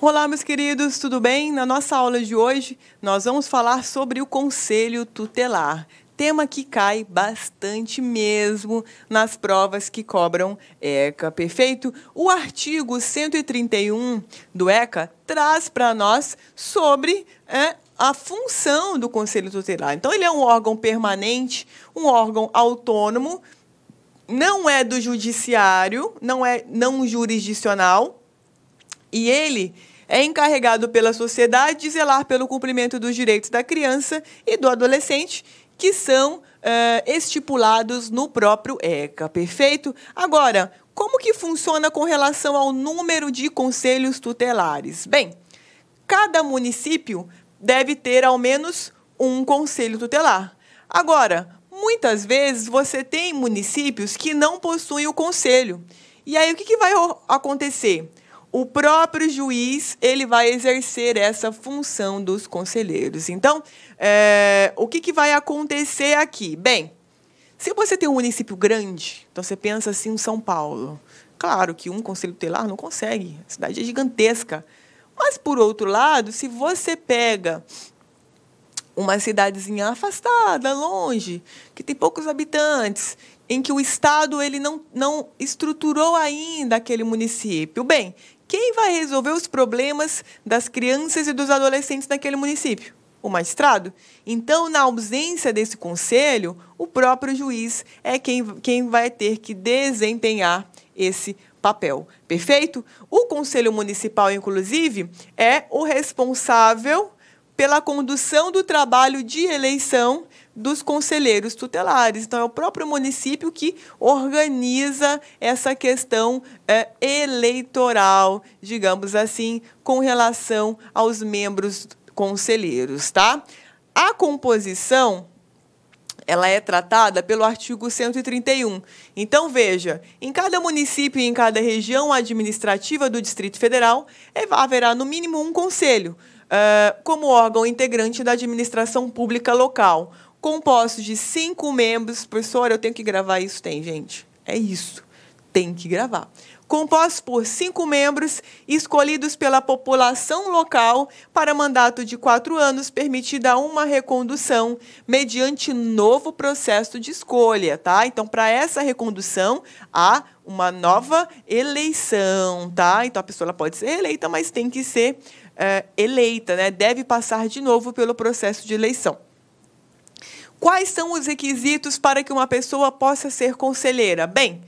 Olá, meus queridos, tudo bem? Na nossa aula de hoje, nós vamos falar sobre o Conselho Tutelar tema que cai bastante mesmo nas provas que cobram ECA, perfeito? O artigo 131 do ECA traz para nós sobre é, a função do Conselho Tutelar. Então, ele é um órgão permanente, um órgão autônomo, não é do judiciário, não é não jurisdicional, e ele é encarregado pela sociedade de zelar pelo cumprimento dos direitos da criança e do adolescente que são uh, estipulados no próprio ECA, perfeito? Agora, como que funciona com relação ao número de conselhos tutelares? Bem, cada município deve ter ao menos um conselho tutelar. Agora, muitas vezes você tem municípios que não possuem o conselho. E aí o que, que vai acontecer? o próprio juiz ele vai exercer essa função dos conselheiros. Então, é, o que, que vai acontecer aqui? Bem, se você tem um município grande, então você pensa assim em São Paulo. Claro que um conselho tutelar não consegue, a cidade é gigantesca. Mas, por outro lado, se você pega uma cidadezinha afastada, longe, que tem poucos habitantes, em que o Estado ele não, não estruturou ainda aquele município. Bem, quem vai resolver os problemas das crianças e dos adolescentes naquele município? O magistrado? Então, na ausência desse conselho, o próprio juiz é quem, quem vai ter que desempenhar esse papel. Perfeito? O Conselho Municipal, inclusive, é o responsável pela condução do trabalho de eleição dos conselheiros tutelares. Então, é o próprio município que organiza essa questão é, eleitoral, digamos assim, com relação aos membros conselheiros, tá? A composição ela é tratada pelo artigo 131. Então, veja, em cada município e em cada região administrativa do Distrito Federal, é, haverá no mínimo um conselho, como órgão integrante da administração pública local, composto de cinco membros. Professora, eu tenho que gravar isso, tem, gente. É isso. Tem que gravar composto por cinco membros escolhidos pela população local para mandato de quatro anos, permitida uma recondução mediante novo processo de escolha, tá? Então, para essa recondução, há uma nova eleição, tá? Então, a pessoa pode ser eleita, mas tem que ser eh, eleita, né, deve passar de novo pelo processo de eleição. Quais são os requisitos para que uma pessoa possa ser conselheira? Bem,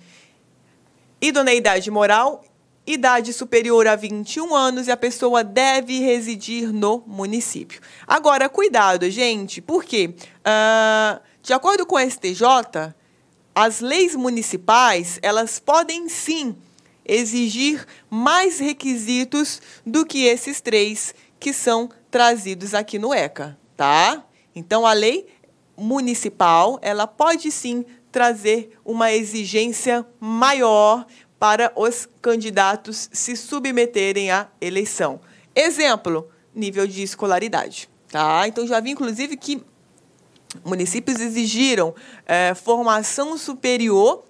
idoneidade moral, idade superior a 21 anos e a pessoa deve residir no município. Agora, cuidado, gente, porque, uh, ah, de acordo com o STJ, as leis municipais, elas podem sim exigir mais requisitos do que esses três que são trazidos aqui no ECA, tá? Então a lei municipal, ela pode sim trazer uma exigência maior para os candidatos se submeterem à eleição. Exemplo, nível de escolaridade, tá? Então já vi inclusive que municípios exigiram é, formação superior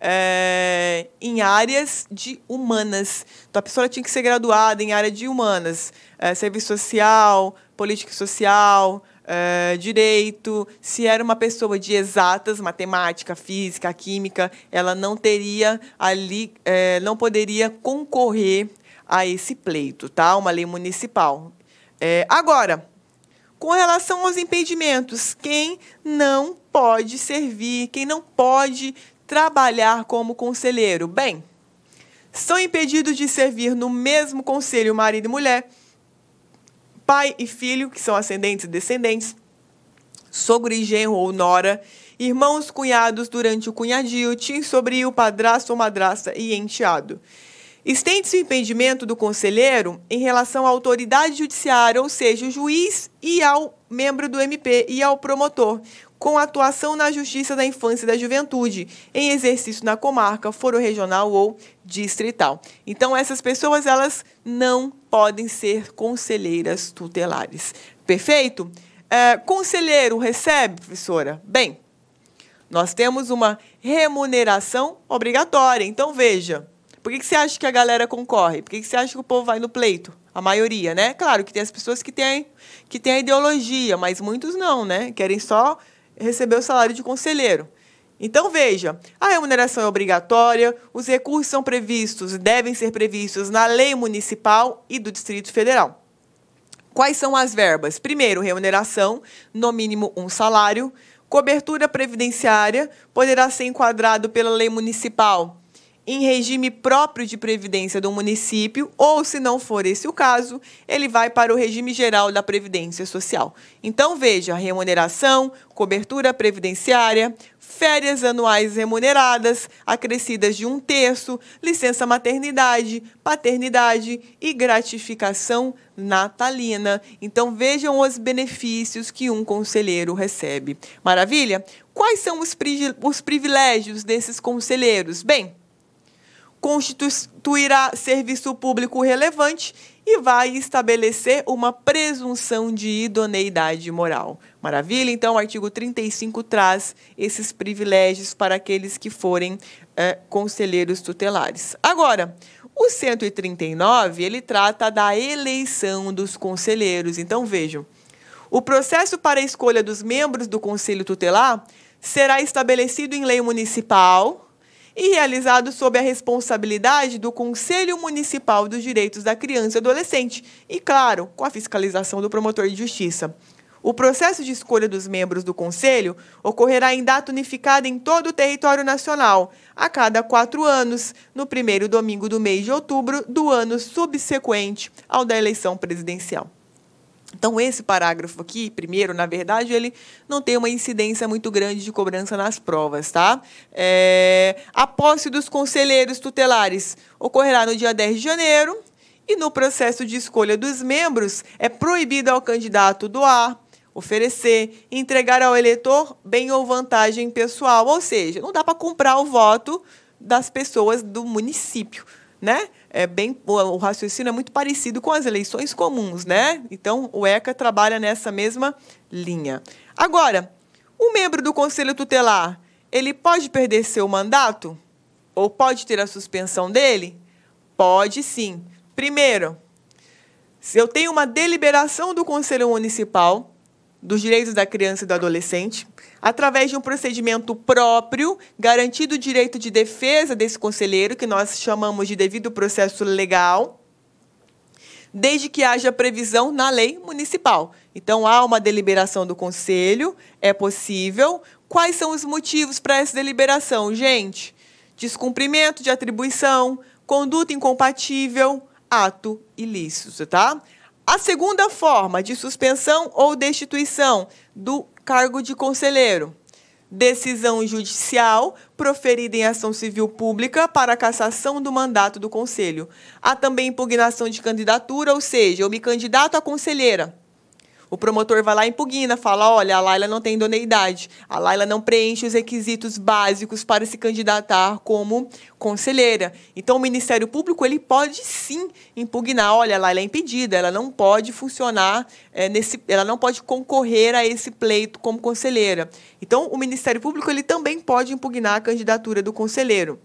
é, em áreas de humanas. Então, a pessoa tinha que ser graduada em área de humanas, é, serviço social, política social, é, direito. Se era uma pessoa de exatas, matemática, física, química, ela não teria ali, é, não poderia concorrer a esse pleito, tá? Uma lei municipal. É, agora, com relação aos impedimentos, quem não pode servir, quem não pode trabalhar como conselheiro? Bem, são impedidos de servir no mesmo conselho marido e mulher, pai e filho, que são ascendentes e descendentes, sogro e genro ou nora, irmãos, cunhados durante o cunhadio, tio, sobrinho, padrasto ou madrasta e enteado. Estende-se o impedimento do conselheiro em relação à autoridade judiciária, ou seja, o juiz e ao membro do MP e ao promotor, com atuação na Justiça da Infância e da Juventude, em exercício na comarca, foro regional ou distrital. Então essas pessoas elas não podem ser conselheiras tutelares. Perfeito? É, conselheiro recebe, professora? Bem, nós temos uma remuneração obrigatória. Então veja, por que, que você acha que a galera concorre? Por que, que você acha que o povo vai no pleito? A maioria, né? Claro que tem as pessoas que têm que têm a ideologia, mas muitos não, né? Querem só receber o salário de conselheiro. Então veja, a remuneração é obrigatória, os recursos são previstos e devem ser previstos na lei municipal e do Distrito Federal. Quais são as verbas? Primeiro, remuneração, no mínimo um salário. Cobertura previdenciária poderá ser enquadrado pela lei municipal em regime próprio de previdência do município, ou se não for esse o caso, ele vai para o regime geral da previdência social. Então veja, remuneração, cobertura previdenciária, férias anuais remuneradas, acrescidas de um terço, licença maternidade, paternidade e gratificação natalina. Então vejam os benefícios que um conselheiro recebe. Maravilha? Quais são os, pri os privilégios desses conselheiros? Bem, constituirá serviço público relevante e vai estabelecer uma presunção de idoneidade moral. Maravilha? Então, o artigo 35 traz esses privilégios para aqueles que forem é, conselheiros tutelares. Agora, o 139, ele trata da eleição dos conselheiros. Então, vejam, o processo para a escolha dos membros do Conselho Tutelar será estabelecido em lei municipal, e realizado sob a responsabilidade do Conselho Municipal dos Direitos da Criança e Adolescente e, claro, com a fiscalização do promotor de justiça. O processo de escolha dos membros do Conselho ocorrerá em data unificada em todo o território nacional, a cada quatro anos, no primeiro domingo do mês de outubro do ano subsequente ao da eleição presidencial. Então, esse parágrafo aqui, primeiro, na verdade, ele não tem uma incidência muito grande de cobrança nas provas, tá? É, a posse dos conselheiros tutelares ocorrerá no dia 10 de janeiro e no processo de escolha dos membros é proibido ao candidato doar, oferecer, entregar ao eleitor bem ou vantagem pessoal, ou seja, não dá para comprar o voto das pessoas do município né? É bem, o, raciocínio é muito parecido com as eleições comuns, né? Então, o ECA trabalha nessa mesma linha. Agora, o membro do Conselho Tutelar, ele pode perder seu mandato? Ou pode ter a suspensão dele? Pode sim. Primeiro, se eu tenho uma deliberação do Conselho Municipal dos direitos da criança e do adolescente, através de um procedimento próprio, garantido o direito de defesa desse conselheiro, que nós chamamos de devido processo legal, desde que haja previsão na lei municipal. Então, há uma deliberação do conselho, é possível. Quais são os motivos para essa deliberação, gente? Descumprimento de atribuição, conduta incompatível, ato ilícito, tá? A segunda forma de suspensão ou destituição do cargo de conselheiro. Decisão judicial proferida em ação civil pública para cassação do mandato do conselho. Há também impugnação de candidatura, ou seja, eu me candidato a conselheira o promotor vai lá e impugna, fala: olha, a Laila não tem idoneidade, a Laila não preenche os requisitos básicos para se candidatar como conselheira. Então, o Ministério Público ele pode sim impugnar: olha, a Laila é impedida, ela não pode funcionar, é, nesse, ela não pode concorrer a esse pleito como conselheira. Então, o Ministério Público ele também pode impugnar a candidatura do conselheiro.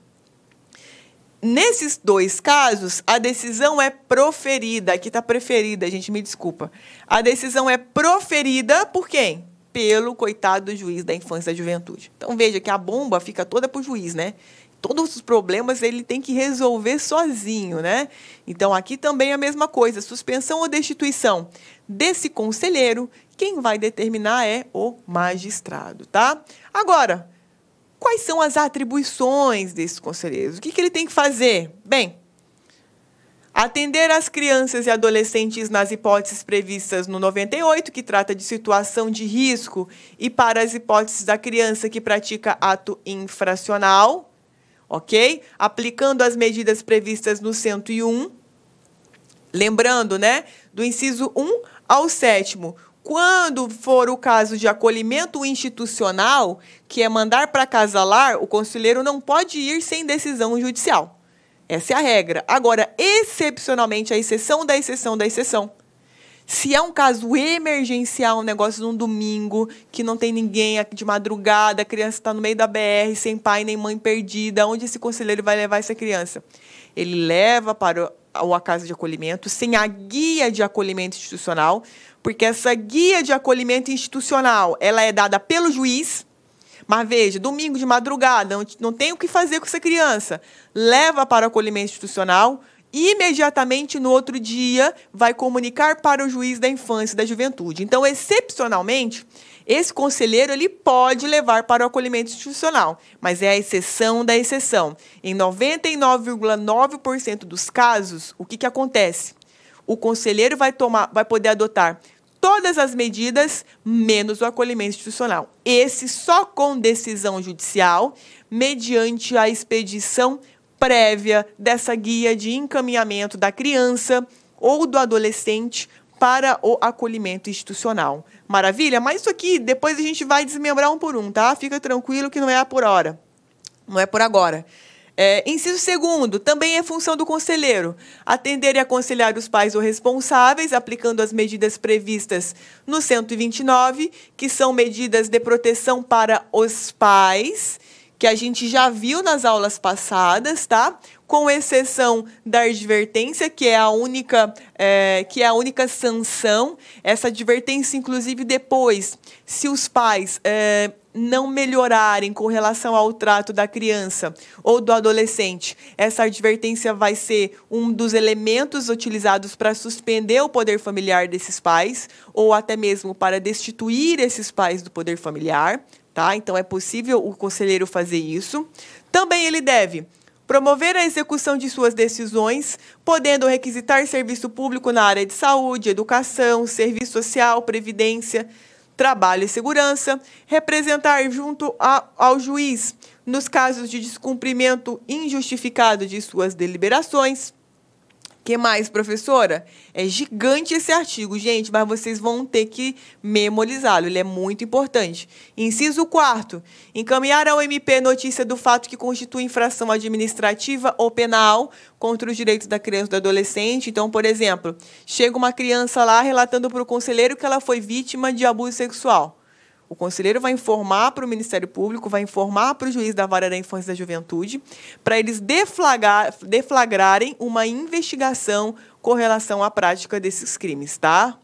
Nesses dois casos, a decisão é proferida. Aqui está preferida, gente, me desculpa. A decisão é proferida por quem? Pelo coitado do juiz da infância e da juventude. Então veja que a bomba fica toda para o juiz, né? Todos os problemas ele tem que resolver sozinho, né? Então aqui também é a mesma coisa: suspensão ou destituição desse conselheiro, quem vai determinar é o magistrado, tá? Agora, Quais são as atribuições desses conselheiros? O que, que ele tem que fazer? Bem, Atender as crianças e adolescentes nas hipóteses previstas no 98, que trata de situação de risco, e para as hipóteses da criança que pratica ato infracional, ok? Aplicando as medidas previstas no 101. Lembrando, né? Do inciso 1 ao 7, quando for o caso de acolhimento institucional, que é mandar para lar, o conselheiro não pode ir sem decisão judicial. Essa é a regra. Agora, excepcionalmente, a exceção da exceção da exceção. Se é um caso emergencial, um negócio num domingo, que não tem ninguém de madrugada, a criança está no meio da BR, sem pai nem mãe perdida, onde esse conselheiro vai levar essa criança? Ele leva para ou a casa de acolhimento, sem a guia de acolhimento institucional, porque essa guia de acolhimento institucional ela é dada pelo juiz. Mas veja, domingo de madrugada, não, não tem o que fazer com essa criança. Leva para o acolhimento institucional, imediatamente no outro dia vai comunicar para o juiz da infância e da juventude. Então, excepcionalmente, esse conselheiro ele pode levar para o acolhimento institucional, mas é a exceção da exceção. Em 99,9% dos casos, o que, que acontece? O conselheiro vai tomar, vai poder adotar todas as medidas, menos o acolhimento institucional. Esse só com decisão judicial, mediante a expedição prévia dessa guia de encaminhamento da criança ou do adolescente para o acolhimento institucional. Maravilha? Mas isso aqui depois a gente vai desmembrar um por um, tá? Fica tranquilo que não é por hora, não é por agora. É, inciso segundo, também é função do conselheiro atender e aconselhar os pais ou responsáveis, aplicando as medidas previstas no 129, que são medidas de proteção para os pais que a gente já viu nas aulas passadas, tá? Com exceção da advertência, que é a única, é, que é a única sanção. Essa advertência, inclusive, depois, se os pais é, não melhorarem com relação ao trato da criança ou do adolescente, essa advertência vai ser um dos elementos utilizados para suspender o poder familiar desses pais ou até mesmo para destituir esses pais do poder familiar, Tá? Então, é possível o conselheiro fazer isso. Também ele deve promover a execução de suas decisões, podendo requisitar serviço público na área de saúde, educação, serviço social, previdência, trabalho e segurança, representar junto a, ao juiz nos casos de descumprimento injustificado de suas deliberações que mais, professora? É gigante esse artigo, gente, mas vocês vão ter que memorizá-lo, ele é muito importante. Inciso 4. Encaminhar ao MP notícia do fato que constitui infração administrativa ou penal contra os direitos da criança e do adolescente. Então, por exemplo, chega uma criança lá relatando para o conselheiro que ela foi vítima de abuso sexual. O conselheiro vai informar para o Ministério Público, vai informar para o juiz da vara da infância e da juventude, para eles deflagrar, deflagrarem uma investigação com relação à prática desses crimes, tá?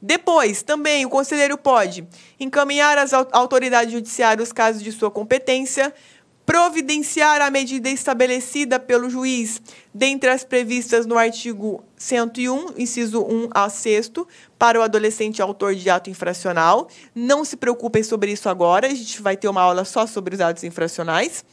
Depois, também, o conselheiro pode encaminhar às autoridades judiciárias os casos de sua competência, providenciar a medida estabelecida pelo juiz dentre as previstas no artigo 101, inciso 1 a 6, para o adolescente autor de ato infracional. Não se preocupem sobre isso agora, a gente vai ter uma aula só sobre os atos infracionais.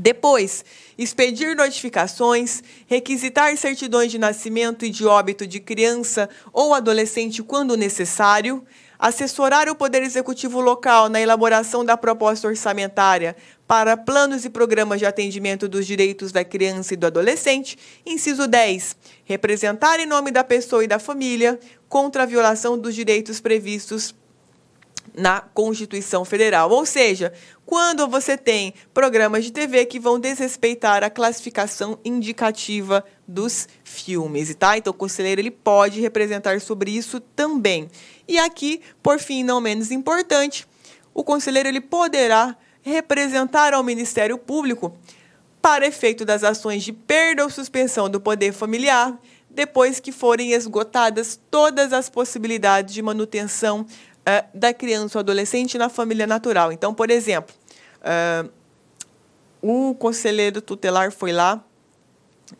Depois, expedir notificações, requisitar certidões de nascimento e de óbito de criança ou adolescente quando necessário, assessorar o Poder Executivo local na elaboração da proposta orçamentária para planos e programas de atendimento dos direitos da criança e do adolescente, inciso 10, representar em nome da pessoa e da família contra a violação dos direitos previstos na Constituição Federal. Ou seja, quando você tem programas de TV que vão desrespeitar a classificação indicativa dos filmes, tá? Então o conselheiro ele pode representar sobre isso também. E aqui, por fim, não menos importante, o conselheiro ele poderá representar ao Ministério Público para efeito das ações de perda ou suspensão do poder familiar, depois que forem esgotadas todas as possibilidades de manutenção uh, da criança ou adolescente na família natural. Então, por exemplo, uh, o conselheiro tutelar foi lá,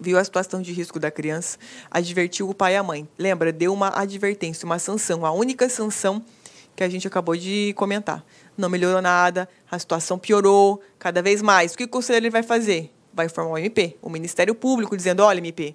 viu a situação de risco da criança, advertiu o pai e a mãe. Lembra, deu uma advertência, uma sanção, a única sanção que a gente acabou de comentar. Não melhorou nada, a situação piorou cada vez mais. O que o conselheiro vai fazer? Vai informar o MP, o Ministério Público, dizendo: olha, MP,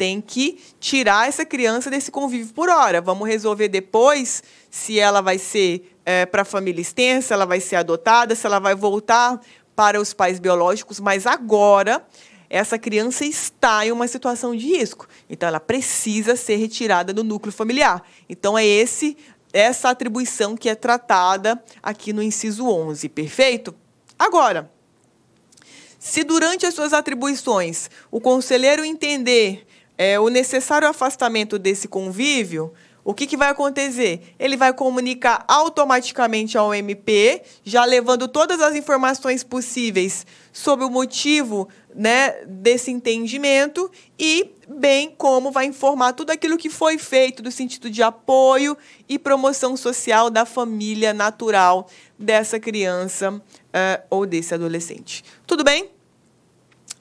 tem que tirar essa criança desse convívio por hora. Vamos resolver depois se ela vai ser é, para a família extensa, se ela vai ser adotada, se ela vai voltar para os pais biológicos, mas agora essa criança está em uma situação de risco. Então ela precisa ser retirada do núcleo familiar. Então é esse essa atribuição que é tratada aqui no inciso 11, perfeito? Agora, se durante as suas atribuições o conselheiro entender é, o necessário afastamento desse convívio, o que, que vai acontecer? Ele vai comunicar automaticamente ao MP, já levando todas as informações possíveis sobre o motivo né, desse entendimento e, bem como, vai informar tudo aquilo que foi feito do sentido de apoio e promoção social da família natural dessa criança uh, ou desse adolescente. Tudo bem?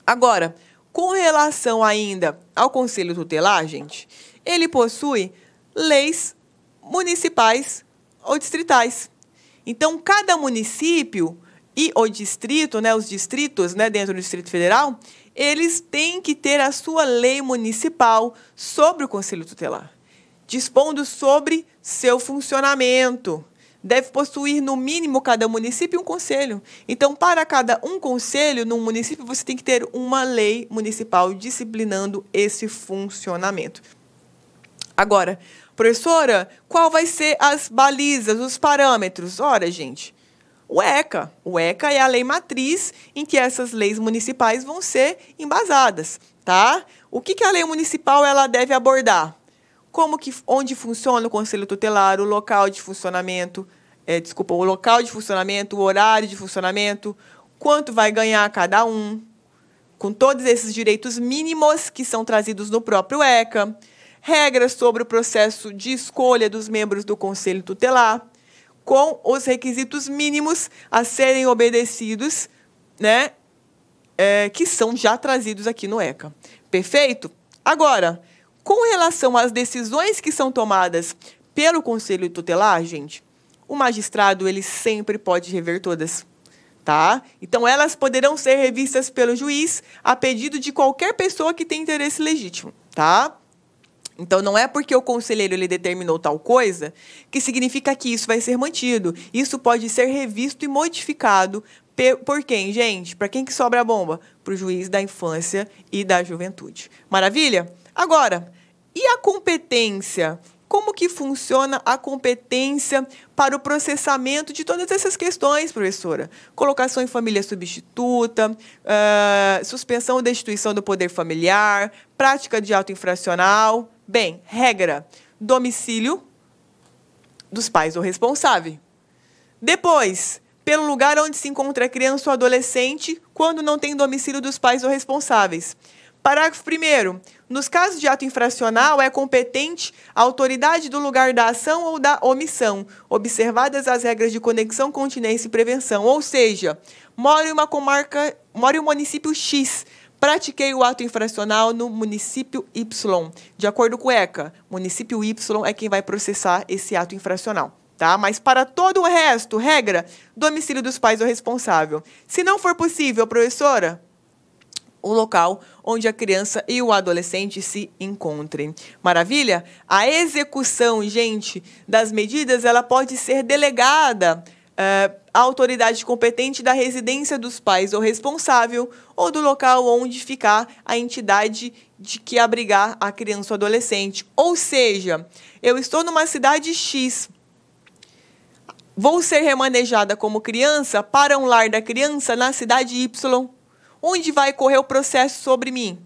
Agora. Com relação ainda ao Conselho Tutelar, gente, ele possui leis municipais ou distritais. Então, cada município e o distrito, né, os distritos né, dentro do Distrito Federal, eles têm que ter a sua lei municipal sobre o Conselho Tutelar, dispondo sobre seu funcionamento, deve possuir, no mínimo, cada município um conselho. Então, para cada um conselho num município, você tem que ter uma lei municipal disciplinando esse funcionamento. Agora, professora, qual vai ser as balizas, os parâmetros? Ora, gente, o ECA. O ECA é a lei matriz em que essas leis municipais vão ser embasadas, tá? O que, que a lei municipal ela deve abordar? como que onde funciona o conselho tutelar, o local de funcionamento, é, desculpa, o local de funcionamento, o horário de funcionamento, quanto vai ganhar cada um, com todos esses direitos mínimos que são trazidos no próprio ECA, regras sobre o processo de escolha dos membros do conselho tutelar, com os requisitos mínimos a serem obedecidos, né, é, que são já trazidos aqui no ECA. Perfeito? Agora, com relação às decisões que são tomadas pelo conselho tutelar, gente, o magistrado ele sempre pode rever todas. Tá? Então, elas poderão ser revistas pelo juiz a pedido de qualquer pessoa que tem interesse legítimo, tá? Então, não é porque o conselheiro ele determinou tal coisa que significa que isso vai ser mantido. Isso pode ser revisto e modificado por quem, gente? Para quem que sobra a bomba? Para o juiz da infância e da juventude. Maravilha? Agora, e a competência? Como que funciona a competência para o processamento de todas essas questões, professora? Colocação em família substituta, uh, suspensão ou destituição do poder familiar, prática de auto infracional. Bem, regra, domicílio dos pais ou responsável. Depois, pelo lugar onde se encontra a criança ou adolescente quando não tem domicílio dos pais ou responsáveis. Parágrafo 1. Nos casos de ato infracional, é competente a autoridade do lugar da ação ou da omissão, observadas as regras de conexão, continência e prevenção. Ou seja, moro em uma comarca, moro em um município X, pratiquei o ato infracional no município Y. De acordo com o ECA, município Y é quem vai processar esse ato infracional. Tá? Mas para todo o resto, regra, domicílio dos pais é o responsável. Se não for possível, professora, o local onde a criança e o adolescente se encontrem. Maravilha? A execução, gente, das medidas, ela pode ser delegada uh, à autoridade competente da residência dos pais ou responsável ou do local onde ficar a entidade de que abrigar a criança ou adolescente. Ou seja, eu estou numa cidade X, vou ser remanejada como criança para um lar da criança na cidade Y. Onde vai correr o processo sobre mim?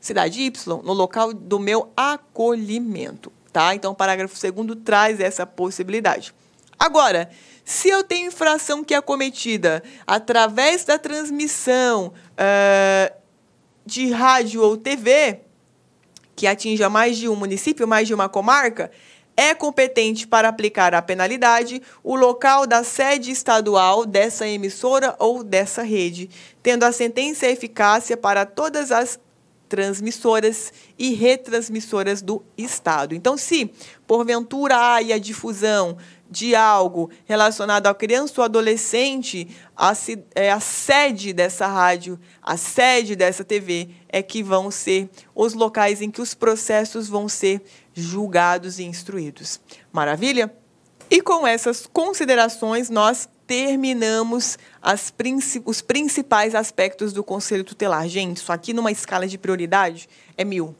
Cidade Y, no local do meu acolhimento, tá? Então, o parágrafo 2 traz essa possibilidade. Agora, se eu tenho infração que é cometida através da transmissão uh, de rádio ou TV, que atinja mais de um município, mais de uma comarca, é competente para aplicar a penalidade o local da sede estadual dessa emissora ou dessa rede, tendo a sentença eficácia para todas as transmissoras e retransmissoras do Estado. Então, se porventura há a difusão de algo relacionado à criança ou adolescente, a, é, a sede dessa rádio, a sede dessa TV é que vão ser os locais em que os processos vão ser julgados e instruídos. Maravilha? E com essas considerações, nós terminamos princi os principais aspectos do Conselho Tutelar. Gente, isso aqui numa escala de prioridade é mil.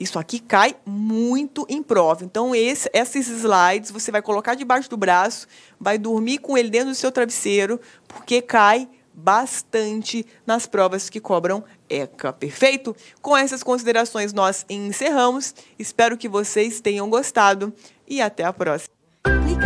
Isso aqui cai muito em prova. Então, esse, esses slides você vai colocar debaixo do braço, vai dormir com ele dentro do seu travesseiro, porque cai bastante nas provas que cobram ECA, perfeito? Com essas considerações, nós encerramos. Espero que vocês tenham gostado e até a próxima. Clique,